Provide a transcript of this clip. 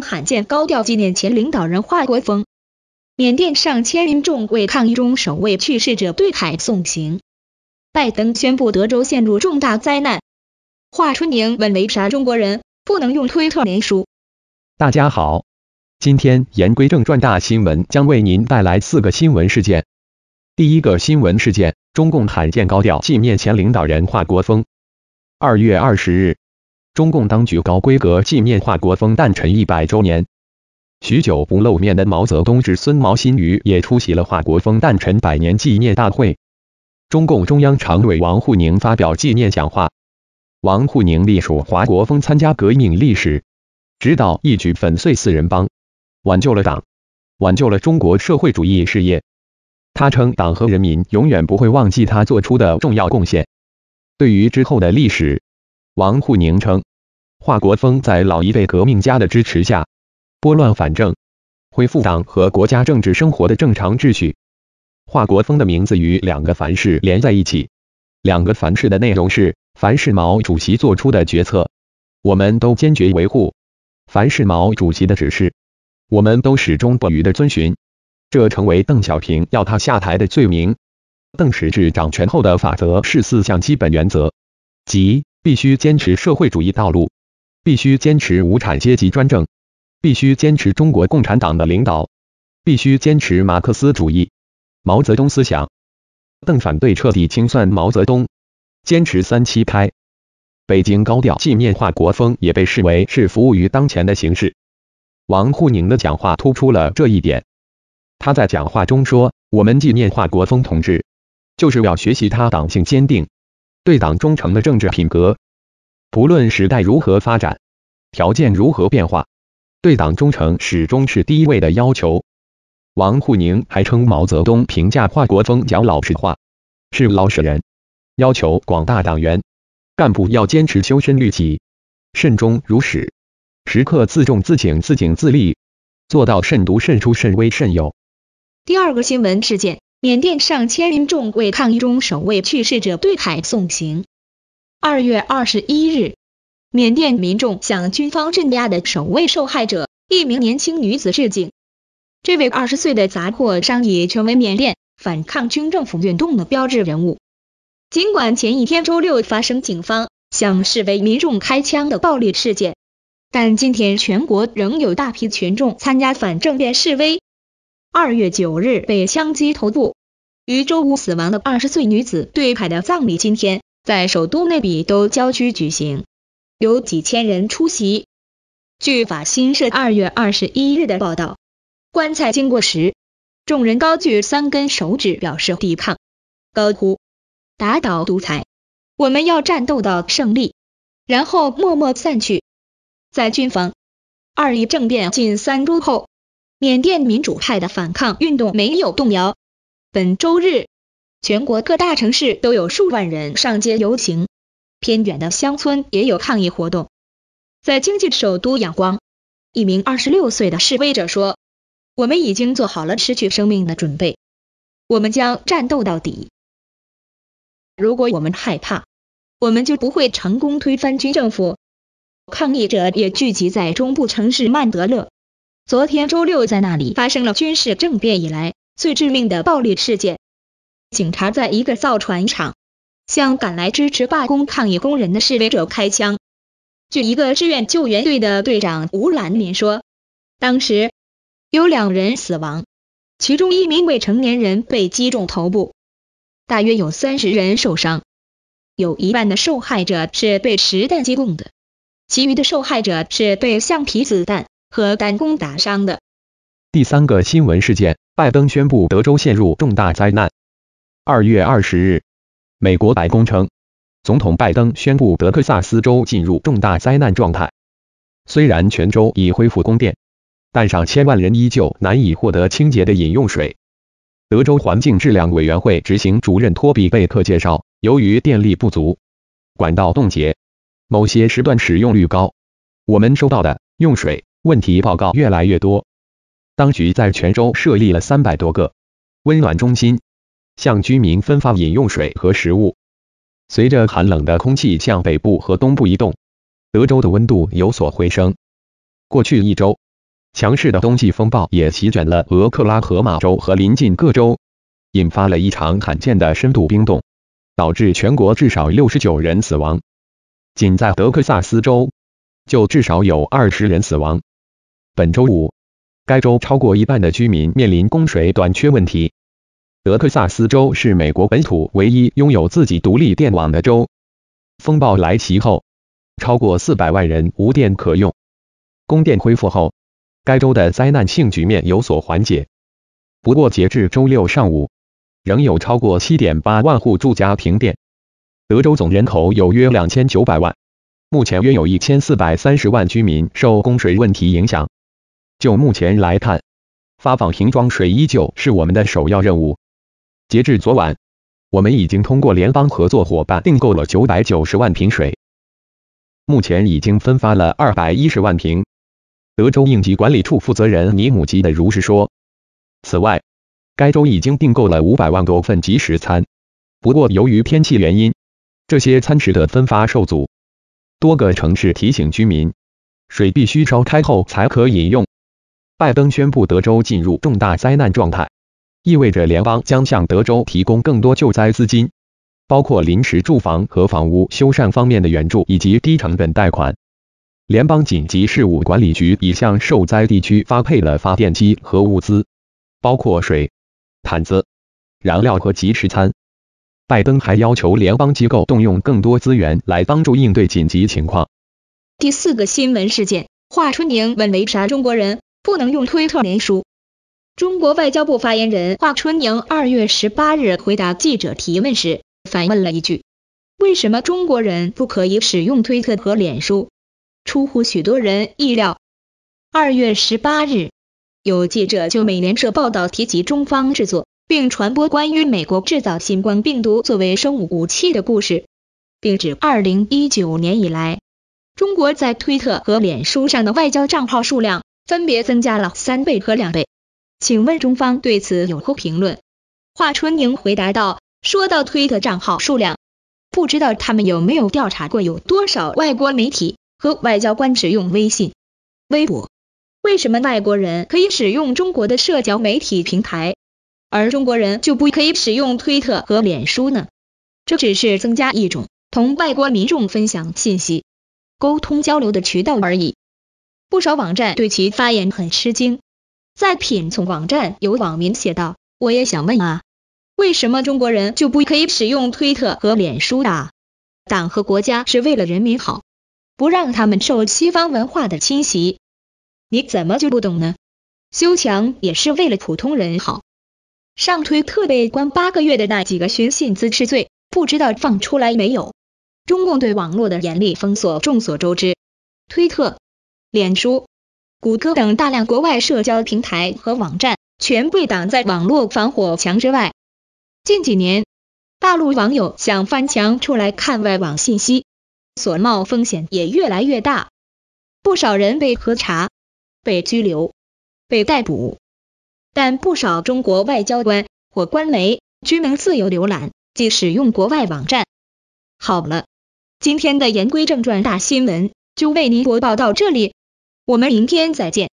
罕见高调纪念前领导人华国锋，缅甸上千民众为抗议中守卫去世者对海送行。拜登宣布德州陷入重大灾难。华春莹问为啥中国人不能用推特联书？大家好，今天言归正传，大新闻将为您带来四个新闻事件。第一个新闻事件，中共罕见高调纪念前领导人华国锋。二月二十日。中共当局高规格纪念华国锋诞辰一百周年，许久不露面的毛泽东之孙毛新宇也出席了华国锋诞辰百年纪念大会。中共中央常委王沪宁发表纪念讲话，王沪宁隶属华国锋参加革命历史，指导一举粉碎四人帮，挽救了党，挽救了中国社会主义事业。他称党和人民永远不会忘记他做出的重要贡献。对于之后的历史。王沪宁称，华国锋在老一辈革命家的支持下拨乱反正，恢复党和国家政治生活的正常秩序。华国锋的名字与两个凡是连在一起，两个凡是的内容是：凡是毛主席做出的决策，我们都坚决维护；凡是毛主席的指示，我们都始终不渝的遵循。这成为邓小平要他下台的罪名。邓实志掌权后的法则是四项基本原则，即。必须坚持社会主义道路，必须坚持无产阶级专政，必须坚持中国共产党的领导，必须坚持马克思主义、毛泽东思想。邓反对彻底清算毛泽东，坚持三七开。北京高调纪念化国锋，也被视为是服务于当前的形势。王沪宁的讲话突出了这一点。他在讲话中说：“我们纪念化国锋同志，就是要学习他党性坚定。”对党忠诚的政治品格，不论时代如何发展，条件如何变化，对党忠诚始终是第一位的要求。王沪宁还称毛泽东评价华国锋讲老实话是老实人，要求广大党员干部要坚持修身律己，慎终如始，时刻自重自警自警自立，做到慎独慎初慎微慎友。第二个新闻事件。缅甸上千民众为抗议中首位去世者对海送行。二月二十一日，缅甸民众向军方镇压的首位受害者一名年轻女子致敬。这位二十岁的杂货商已成为缅甸反抗军政府运动的标志人物。尽管前一天周六发生警方向示威民众开枪的暴力事件，但今天全国仍有大批群众参加反政变示威。二月九日被枪击头部，于周五死亡的二十岁女子对派的葬礼今天在首都内比都郊区举行，有几千人出席。据法新社二月二十一日的报道，棺材经过时，众人高举三根手指表示抵抗，高呼“打倒独裁，我们要战斗到胜利”，然后默默散去。在军方二一政变近三周后。缅甸民主派的反抗运动没有动摇。本周日，全国各大城市都有数万人上街游行，偏远的乡村也有抗议活动。在经济首都仰光，一名二十六岁的示威者说：“我们已经做好了失去生命的准备，我们将战斗到底。如果我们害怕，我们就不会成功推翻军政府。”抗议者也聚集在中部城市曼德勒。昨天周六，在那里发生了军事政变以来最致命的暴力事件。警察在一个造船厂向赶来支持罢工抗议工人的示威者开枪。据一个志愿救援队的队长吴兰民说，当时有两人死亡，其中一名未成年人被击中头部，大约有三十人受伤，有一半的受害者是被实弹击中的，其余的受害者是被橡皮子弹。和弹弓打伤的。第三个新闻事件，拜登宣布德州陷入重大灾难。二月二十日，美国白宫称，总统拜登宣布德克萨斯州进入重大灾难状态。虽然全州已恢复供电，但上千万人依旧难以获得清洁的饮用水。德州环境质量委员会执行主任托比贝克介绍，由于电力不足、管道冻结、某些时段使用率高，我们收到的用水。问题报告越来越多，当局在泉州设立了三百多个温暖中心，向居民分发饮用水和食物。随着寒冷的空气向北部和东部移动，德州的温度有所回升。过去一周，强势的冬季风暴也席卷了俄克拉荷马州和邻近各州，引发了一场罕见的深度冰冻，导致全国至少六十九人死亡。仅在德克萨斯州，就至少有二十人死亡。本周五，该州超过一半的居民面临供水短缺问题。德克萨斯州是美国本土唯一拥有自己独立电网的州。风暴来袭后，超过四百万人无电可用。供电恢复后，该州的灾难性局面有所缓解。不过，截至周六上午，仍有超过七点八万户住家停电。德州总人口有约两千九百万，目前约有一千四百三十万居民受供水问题影响。就目前来看，发放瓶装水依旧是我们的首要任务。截至昨晚，我们已经通过联邦合作伙伴订购了九百九十万瓶水，目前已经分发了二百一十万瓶。德州应急管理处负责人尼姆吉的如是说。此外，该州已经订购了五百万多份即食餐，不过由于天气原因，这些餐食的分发受阻。多个城市提醒居民，水必须烧开后才可饮用。拜登宣布德州进入重大灾难状态，意味着联邦将向德州提供更多救灾资金，包括临时住房和房屋修缮方面的援助以及低成本贷款。联邦紧急事务管理局已向受灾地区发配了发电机和物资，包括水、毯子、燃料和即食餐。拜登还要求联邦机构动用更多资源来帮助应对紧急情况。第四个新闻事件：华春莹问为啥中国人？不能用推特、脸书。中国外交部发言人华春莹二月十八日回答记者提问时，反问了一句：“为什么中国人不可以使用推特和脸书？”出乎许多人意料。二月十八日，有记者就美联社报道提及中方制作并传播关于美国制造新冠病毒作为生物武器的故事，并指二零一九年以来，中国在推特和脸书上的外交账号数量。分别增加了三倍和两倍，请问中方对此有何评论？华春莹回答道：“说到推特账号数量，不知道他们有没有调查过有多少外国媒体和外交官使用微信、微博？为什么外国人可以使用中国的社交媒体平台，而中国人就不可以使用推特和脸书呢？这只是增加一种同外国民众分享信息、沟通交流的渠道而已。”不少网站对其发言很吃惊。在品从网站有网民写道：“我也想问啊，为什么中国人就不可以使用推特和脸书啊？党和国家是为了人民好，不让他们受西方文化的侵袭，你怎么就不懂呢？修墙也是为了普通人好。上推特被关八个月的那几个寻衅滋事罪，不知道放出来没有？中共对网络的严厉封锁众所周知，推特。”脸书、谷歌等大量国外社交平台和网站全被挡在网络防火墙之外。近几年，大陆网友想翻墙出来看外网信息，所冒风险也越来越大，不少人被核查、被拘留、被逮捕。但不少中国外交官或官媒均能自由浏览，即使用国外网站。好了，今天的言归正传，大新闻就为您播报到这里。我们明天再见。